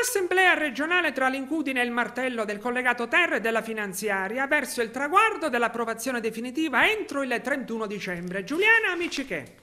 L'assemblea regionale tra l'incudine e il martello del collegato terra e della finanziaria verso il traguardo dell'approvazione definitiva entro il 31 dicembre. Giuliana Amiciché.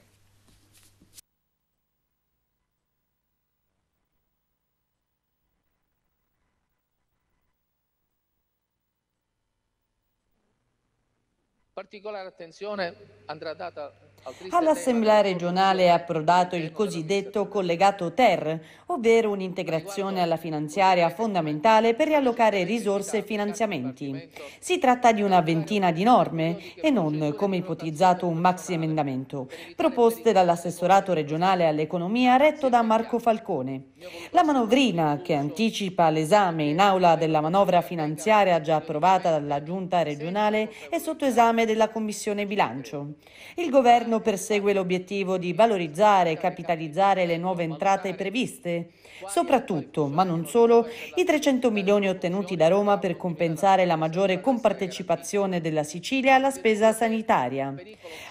Particolare attenzione andrà data All'Assemblea regionale è approdato il cosiddetto collegato TER, ovvero un'integrazione alla finanziaria fondamentale per riallocare risorse e finanziamenti. Si tratta di una ventina di norme e non, come ipotizzato un maxi emendamento, proposte dall'assessorato regionale all'economia retto da Marco Falcone. La manovrina, che anticipa l'esame in aula della manovra finanziaria già approvata dalla Giunta regionale, è sotto esame della Commissione bilancio. Il governo governo persegue l'obiettivo di valorizzare e capitalizzare le nuove entrate previste, soprattutto, ma non solo, i 300 milioni ottenuti da Roma per compensare la maggiore compartecipazione della Sicilia alla spesa sanitaria.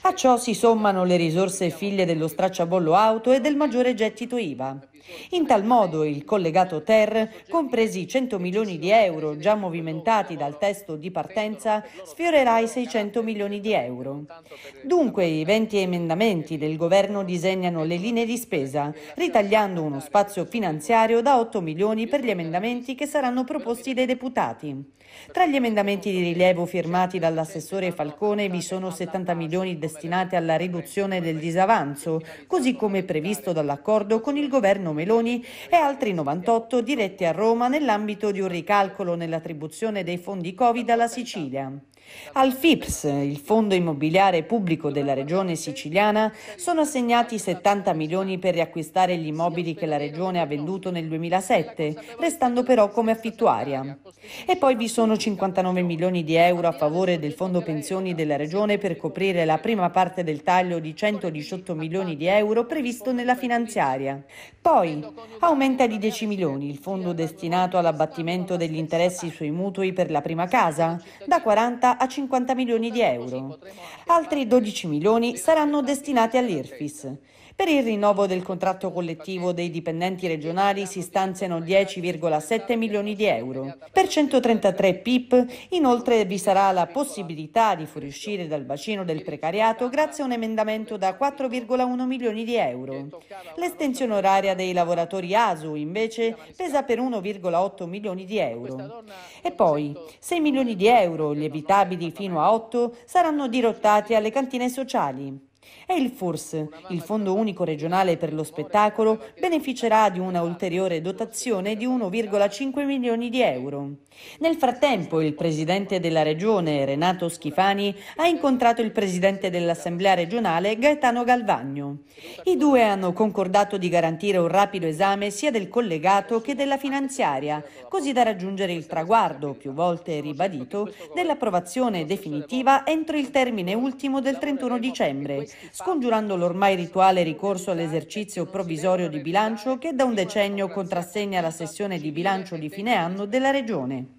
A ciò si sommano le risorse figlie dello stracciabollo auto e del maggiore gettito IVA. In tal modo il collegato Ter, compresi i 100 milioni di euro già movimentati dal testo di partenza, sfiorerà i 600 milioni di euro. Dunque i 20 emendamenti del governo disegnano le linee di spesa, ritagliando uno spazio finanziario da 8 milioni per gli emendamenti che saranno proposti dai deputati. Tra gli emendamenti di rilievo firmati dall'assessore Falcone vi sono 70 milioni destinati alla riduzione del disavanzo, così come previsto dall'accordo con il governo Meloni e altri 98 diretti a Roma nell'ambito di un ricalcolo nell'attribuzione dei fondi Covid alla Sicilia. Al FIPS, il Fondo Immobiliare Pubblico della Regione Siciliana, sono assegnati 70 milioni per riacquistare gli immobili che la Regione ha venduto nel 2007, restando però come affittuaria. E poi vi sono 59 milioni di euro a favore del Fondo Pensioni della Regione per coprire la prima parte del taglio di 118 milioni di euro previsto nella finanziaria. Poi aumenta di 10 milioni il fondo destinato all'abbattimento degli interessi sui mutui per la prima casa, da 40 a a 50 milioni di euro. Altri 12 milioni saranno destinati all'IRFIS. Per il rinnovo del contratto collettivo dei dipendenti regionali si stanziano 10,7 milioni di euro. Per 133 PIP inoltre vi sarà la possibilità di fuoriuscire dal bacino del precariato grazie a un emendamento da 4,1 milioni di euro. L'estensione oraria dei lavoratori ASU invece pesa per 1,8 milioni di euro. E poi 6 milioni di euro, lievitabili fino a 8, saranno dirottati alle cantine sociali. E il FURS, il Fondo Unico Regionale per lo Spettacolo, beneficerà di una ulteriore dotazione di 1,5 milioni di euro. Nel frattempo il presidente della regione, Renato Schifani, ha incontrato il presidente dell'Assemblea regionale, Gaetano Galvagno. I due hanno concordato di garantire un rapido esame sia del collegato che della finanziaria, così da raggiungere il traguardo, più volte ribadito, dell'approvazione definitiva entro il termine ultimo del 31 dicembre, scongiurando l'ormai rituale ricorso all'esercizio provvisorio di bilancio che da un decennio contrassegna la sessione di bilancio di fine anno della Regione.